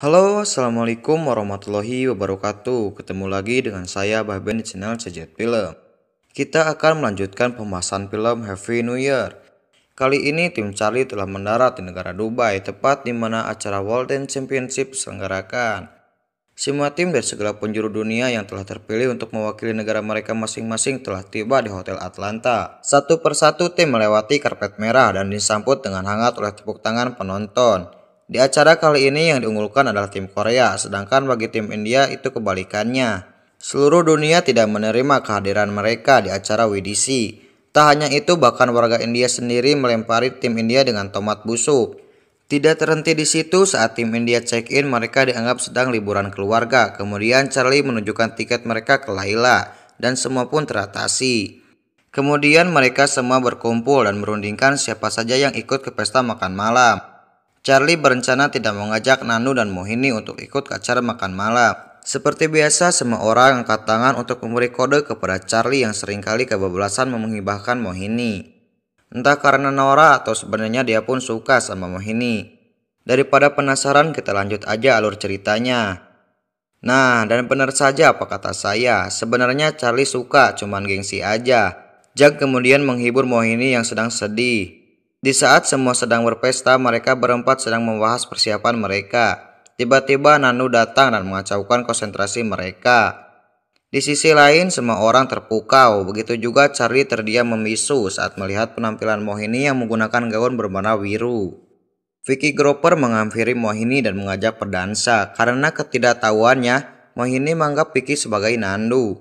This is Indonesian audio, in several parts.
Halo, Assalamualaikum warahmatullahi wabarakatuh. Ketemu lagi dengan saya Bahben di channel Sejat Film. Kita akan melanjutkan pembahasan film Happy New Year. Kali ini tim Charlie telah mendarat di negara Dubai, tepat di mana acara World Dance Championship diselenggarakan. Semua tim dari segala penjuru dunia yang telah terpilih untuk mewakili negara mereka masing-masing telah tiba di Hotel Atlanta. Satu persatu tim melewati karpet merah dan disambut dengan hangat oleh tepuk tangan penonton. Di acara kali ini yang diunggulkan adalah tim Korea, sedangkan bagi tim India itu kebalikannya. Seluruh dunia tidak menerima kehadiran mereka di acara WDC. Tak hanya itu, bahkan warga India sendiri melempari tim India dengan tomat busuk. Tidak terhenti di situ, saat tim India check-in, mereka dianggap sedang liburan keluarga. Kemudian Charlie menunjukkan tiket mereka ke Laila, dan semua pun teratasi. Kemudian mereka semua berkumpul dan merundingkan siapa saja yang ikut ke pesta makan malam. Charlie berencana tidak mengajak Nanu dan Mohini untuk ikut ke acara makan malam. Seperti biasa, semua orang angkat tangan untuk memberi kode kepada Charlie yang seringkali kebablasan menghibahkan Mohini. Entah karena Nora atau sebenarnya dia pun suka sama Mohini. Daripada penasaran, kita lanjut aja alur ceritanya. Nah, dan benar saja apa kata saya, sebenarnya Charlie suka, cuman gengsi aja. Jack kemudian menghibur Mohini yang sedang sedih. Di saat semua sedang berpesta, mereka berempat sedang membahas persiapan mereka. Tiba-tiba Nanu datang dan mengacaukan konsentrasi mereka. Di sisi lain, semua orang terpukau. Begitu juga Charlie terdiam memisu saat melihat penampilan Mohini yang menggunakan gaun berwarna biru. Vicky Groper menghampiri Mohini dan mengajak berdansa. Karena ketidaktahuannya, Mohini menganggap Vicky sebagai Nandu.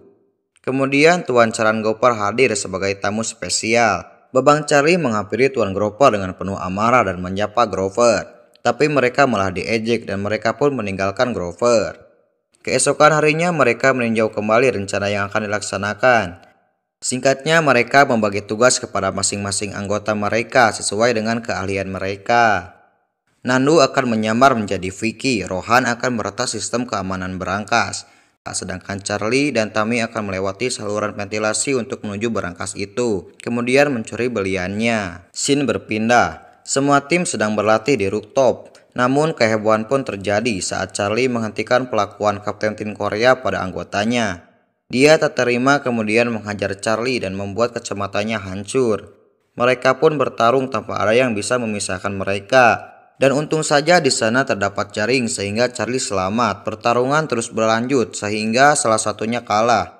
Kemudian Tuan Charan Groper hadir sebagai tamu spesial. Bebang Charlie menghampiri Tuan Grover dengan penuh amarah dan menyapa Grover. Tapi mereka malah diejek dan mereka pun meninggalkan Grover. Keesokan harinya mereka meninjau kembali rencana yang akan dilaksanakan. Singkatnya mereka membagi tugas kepada masing-masing anggota mereka sesuai dengan keahlian mereka. Nandu akan menyamar menjadi Vicky, Rohan akan meretas sistem keamanan berangkas, Nah, sedangkan Charlie dan Tammy akan melewati saluran ventilasi untuk menuju berangkas itu, kemudian mencuri beliannya. Sin berpindah. Semua tim sedang berlatih di rooftop. Namun kehebohan pun terjadi saat Charlie menghentikan pelakuan Kapten Tim Korea pada anggotanya. Dia tak terima kemudian menghajar Charlie dan membuat kacamatanya hancur. Mereka pun bertarung tanpa ada yang bisa memisahkan mereka. Dan untung saja di sana terdapat jaring sehingga Charlie selamat. Pertarungan terus berlanjut sehingga salah satunya kalah.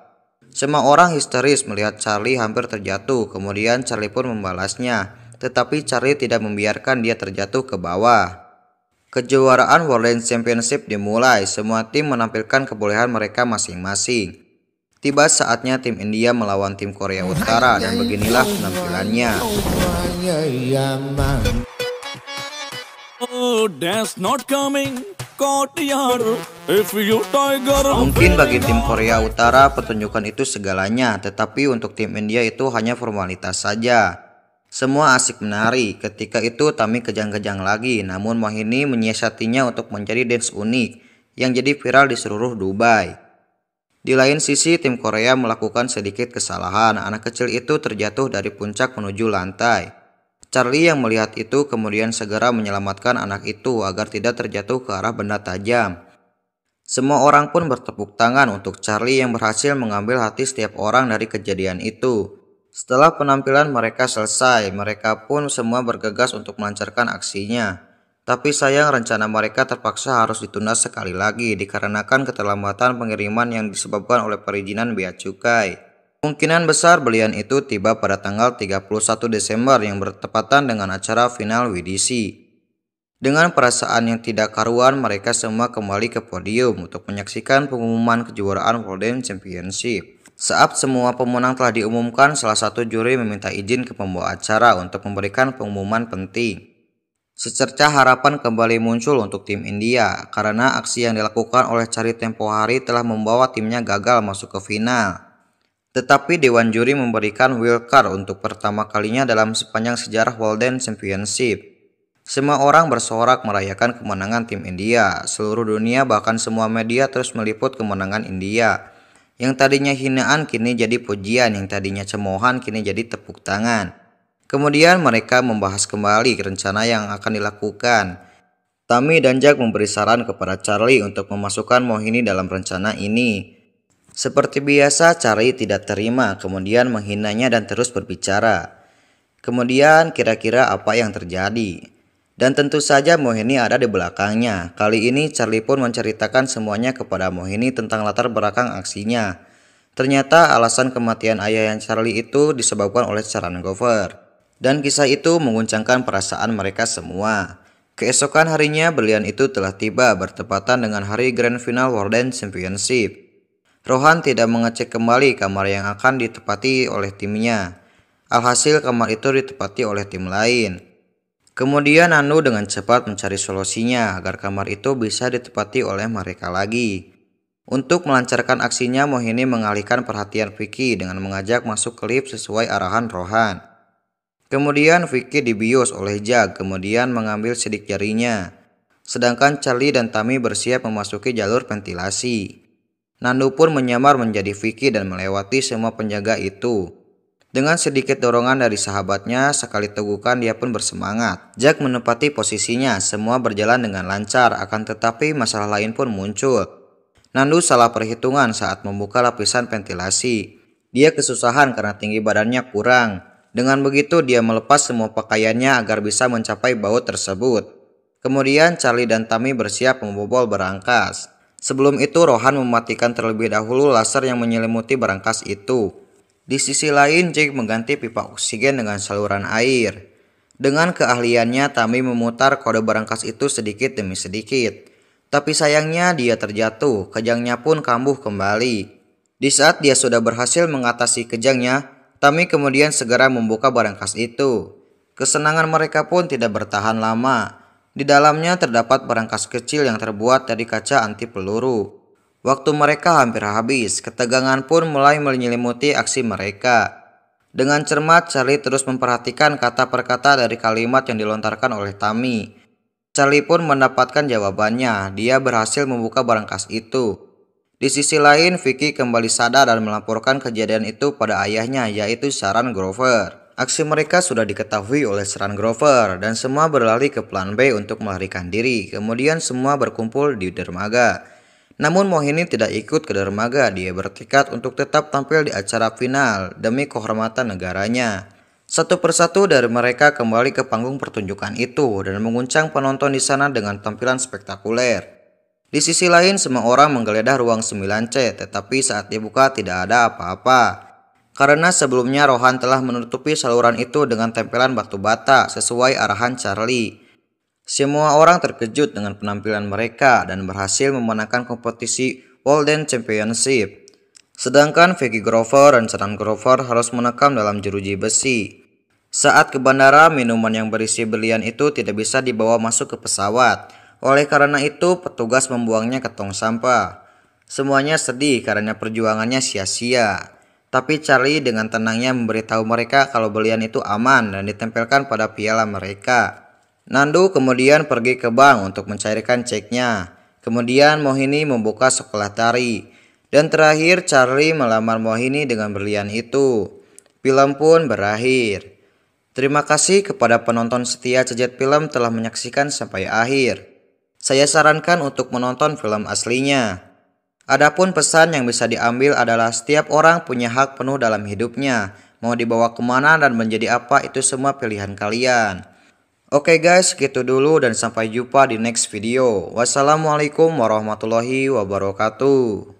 Semua orang histeris melihat Charlie hampir terjatuh, kemudian Charlie pun membalasnya. Tetapi Charlie tidak membiarkan dia terjatuh ke bawah. Kejuaraan World Championship dimulai, semua tim menampilkan kebolehan mereka masing-masing. Tiba saatnya tim India melawan tim Korea Utara dan beginilah penampilannya. Oh, Mungkin bagi tim Korea Utara pertunjukan itu segalanya, tetapi untuk tim India itu hanya formalitas saja. Semua asik menari, ketika itu Tami kejang-kejang lagi, namun Mohini menyiasatinya untuk menjadi dance unik yang jadi viral di seluruh Dubai. Di lain sisi, tim Korea melakukan sedikit kesalahan, anak kecil itu terjatuh dari puncak menuju lantai. Charlie yang melihat itu kemudian segera menyelamatkan anak itu agar tidak terjatuh ke arah benda tajam. Semua orang pun bertepuk tangan untuk Charlie yang berhasil mengambil hati setiap orang dari kejadian itu. Setelah penampilan mereka selesai, mereka pun semua bergegas untuk melancarkan aksinya. Tapi sayang rencana mereka terpaksa harus ditunda sekali lagi dikarenakan keterlambatan pengiriman yang disebabkan oleh perizinan bea cukai. Kemungkinan besar belian itu tiba pada tanggal 31 Desember yang bertepatan dengan acara final WDC. Dengan perasaan yang tidak karuan, mereka semua kembali ke podium untuk menyaksikan pengumuman kejuaraan World Championship. Saat semua pemenang telah diumumkan, salah satu juri meminta izin ke pembawa acara untuk memberikan pengumuman penting. Secerca harapan kembali muncul untuk tim India karena aksi yang dilakukan oleh Cari Tempo Hari telah membawa timnya gagal masuk ke final. Tetapi Dewan Juri memberikan card untuk pertama kalinya dalam sepanjang sejarah Walden Championship. Semua orang bersorak merayakan kemenangan tim India. Seluruh dunia bahkan semua media terus meliput kemenangan India. Yang tadinya hinaan kini jadi pujian, yang tadinya cemohan kini jadi tepuk tangan. Kemudian mereka membahas kembali rencana yang akan dilakukan. Tami dan Jack memberi saran kepada Charlie untuk memasukkan Mohini dalam rencana ini. Seperti biasa, Cari tidak terima, kemudian menghinanya dan terus berbicara. Kemudian, kira-kira apa yang terjadi? Dan tentu saja Mohini ada di belakangnya. Kali ini Charlie pun menceritakan semuanya kepada Mohini tentang latar belakang aksinya. Ternyata alasan kematian ayah yang Charlie itu disebabkan oleh saran Gover. Dan kisah itu mengguncangkan perasaan mereka semua. Keesokan harinya, berlian itu telah tiba bertepatan dengan hari grand final World Championship. Rohan tidak mengecek kembali kamar yang akan ditepati oleh timnya. Alhasil kamar itu ditepati oleh tim lain. Kemudian Anu dengan cepat mencari solusinya agar kamar itu bisa ditepati oleh mereka lagi. Untuk melancarkan aksinya, Mohini mengalihkan perhatian Vicky dengan mengajak masuk ke lift sesuai arahan Rohan. Kemudian Vicky dibius oleh Jag, kemudian mengambil sidik jarinya. Sedangkan Charlie dan Tami bersiap memasuki jalur ventilasi. Nandu pun menyamar menjadi Vicky dan melewati semua penjaga itu. Dengan sedikit dorongan dari sahabatnya, sekali tegukan dia pun bersemangat. Jack menepati posisinya, semua berjalan dengan lancar, akan tetapi masalah lain pun muncul. Nandu salah perhitungan saat membuka lapisan ventilasi. Dia kesusahan karena tinggi badannya kurang. Dengan begitu, dia melepas semua pakaiannya agar bisa mencapai baut tersebut. Kemudian Charlie dan Tami bersiap membobol berangkas. Sebelum itu, Rohan mematikan terlebih dahulu laser yang menyelimuti berangkas itu. Di sisi lain, Jake mengganti pipa oksigen dengan saluran air. Dengan keahliannya, Tami memutar kode berangkas itu sedikit demi sedikit. Tapi sayangnya dia terjatuh, kejangnya pun kambuh kembali. Di saat dia sudah berhasil mengatasi kejangnya, Tami kemudian segera membuka barangkas itu. Kesenangan mereka pun tidak bertahan lama. Di dalamnya terdapat perangkas kecil yang terbuat dari kaca anti peluru. Waktu mereka hampir habis, ketegangan pun mulai menyelimuti aksi mereka. Dengan cermat, Charlie terus memperhatikan kata per kata dari kalimat yang dilontarkan oleh Tami. Charlie pun mendapatkan jawabannya. Dia berhasil membuka barangkas itu. Di sisi lain, Vicky kembali sadar dan melaporkan kejadian itu pada ayahnya, yaitu Sharon Grover. Aksi mereka sudah diketahui oleh seran Grover dan semua berlari ke plan B untuk melarikan diri. Kemudian semua berkumpul di dermaga. Namun Mohini tidak ikut ke dermaga. Dia bertekad untuk tetap tampil di acara final demi kehormatan negaranya. Satu persatu dari mereka kembali ke panggung pertunjukan itu dan menguncang penonton di sana dengan tampilan spektakuler. Di sisi lain, semua orang menggeledah ruang 9C, tetapi saat dibuka tidak ada apa-apa karena sebelumnya Rohan telah menutupi saluran itu dengan tempelan batu bata sesuai arahan Charlie. Semua orang terkejut dengan penampilan mereka dan berhasil memenangkan kompetisi Walden Championship. Sedangkan Vicky Grover dan Sharon Grover harus menekam dalam jeruji besi. Saat ke bandara, minuman yang berisi belian itu tidak bisa dibawa masuk ke pesawat. Oleh karena itu, petugas membuangnya ke tong sampah. Semuanya sedih karena perjuangannya sia-sia. Tapi Charlie dengan tenangnya memberitahu mereka kalau belian itu aman dan ditempelkan pada piala mereka. Nandu kemudian pergi ke bank untuk mencairkan ceknya. Kemudian Mohini membuka sekolah tari. Dan terakhir Charlie melamar Mohini dengan berlian itu. Film pun berakhir. Terima kasih kepada penonton setia Cejet Film telah menyaksikan sampai akhir. Saya sarankan untuk menonton film aslinya. Adapun pesan yang bisa diambil adalah setiap orang punya hak penuh dalam hidupnya. Mau dibawa kemana dan menjadi apa itu semua pilihan kalian. Oke guys, segitu dulu dan sampai jumpa di next video. Wassalamualaikum warahmatullahi wabarakatuh.